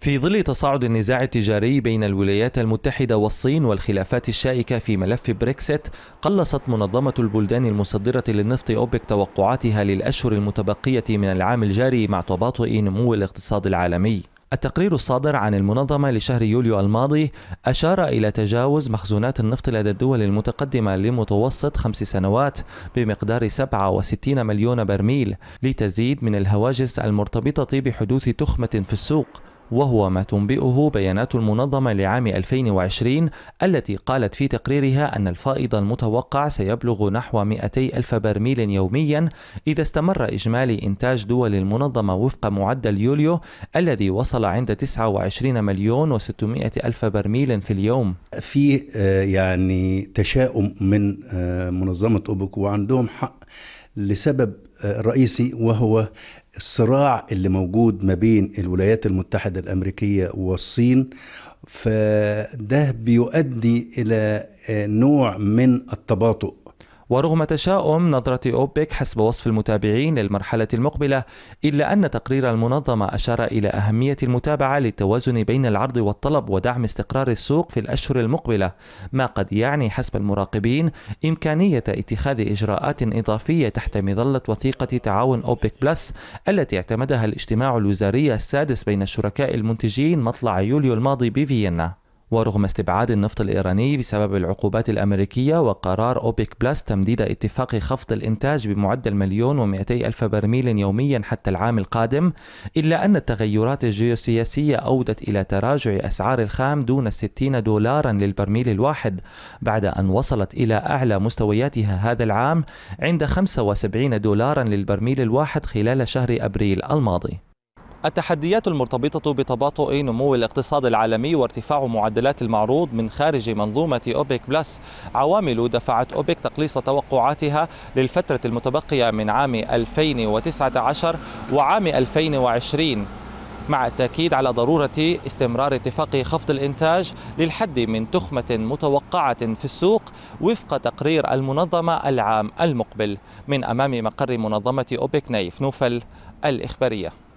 في ظل تصاعد النزاع التجاري بين الولايات المتحدة والصين والخلافات الشائكة في ملف بريكسيت قلصت منظمة البلدان المصدرة للنفط أوبك توقعاتها للأشهر المتبقية من العام الجاري مع تباطؤ نمو الاقتصاد العالمي التقرير الصادر عن المنظمة لشهر يوليو الماضي أشار إلى تجاوز مخزونات النفط لدى الدول المتقدمة لمتوسط خمس سنوات بمقدار 67 مليون برميل لتزيد من الهواجس المرتبطة بحدوث تخمة في السوق وهو ما تنبئه بيانات المنظمة لعام 2020 التي قالت في تقريرها أن الفائض المتوقع سيبلغ نحو 200 ألف برميل يوميا إذا استمر إجمالي إنتاج دول المنظمة وفق معدل يوليو الذي وصل عند 29 مليون و600 ألف برميل في اليوم في آه، يعني تشاؤم من آه، منظمة أوبك وعندهم حق لسبب الرئيسي وهو الصراع اللي موجود ما بين الولايات المتحدة الأمريكية والصين فده بيؤدي إلى نوع من التباطؤ ورغم تشاؤم نظرة أوبك حسب وصف المتابعين للمرحلة المقبلة إلا أن تقرير المنظمة أشار إلى أهمية المتابعة للتوازن بين العرض والطلب ودعم استقرار السوق في الأشهر المقبلة ما قد يعني حسب المراقبين إمكانية اتخاذ إجراءات إضافية تحت مظلة وثيقة تعاون أوبك بلس التي اعتمدها الاجتماع الوزاري السادس بين الشركاء المنتجين مطلع يوليو الماضي بفيينا ورغم استبعاد النفط الإيراني بسبب العقوبات الأمريكية وقرار أوبيك بلس تمديد اتفاق خفض الإنتاج بمعدل مليون ومئتي ألف برميل يوميا حتى العام القادم إلا أن التغيرات الجيوسياسية أودت إلى تراجع أسعار الخام دون الستين دولارا للبرميل الواحد بعد أن وصلت إلى أعلى مستوياتها هذا العام عند 75 دولارا للبرميل الواحد خلال شهر أبريل الماضي التحديات المرتبطة بتباطؤ نمو الاقتصاد العالمي وارتفاع معدلات المعروض من خارج منظومة أوبك بلس عوامل دفعت أوبك تقليص توقعاتها للفترة المتبقية من عام 2019 وعام 2020 مع التأكيد على ضرورة استمرار اتفاق خفض الإنتاج للحد من تخمة متوقعة في السوق وفق تقرير المنظمة العام المقبل من أمام مقر منظمة أوبك نايف نوفل الإخبارية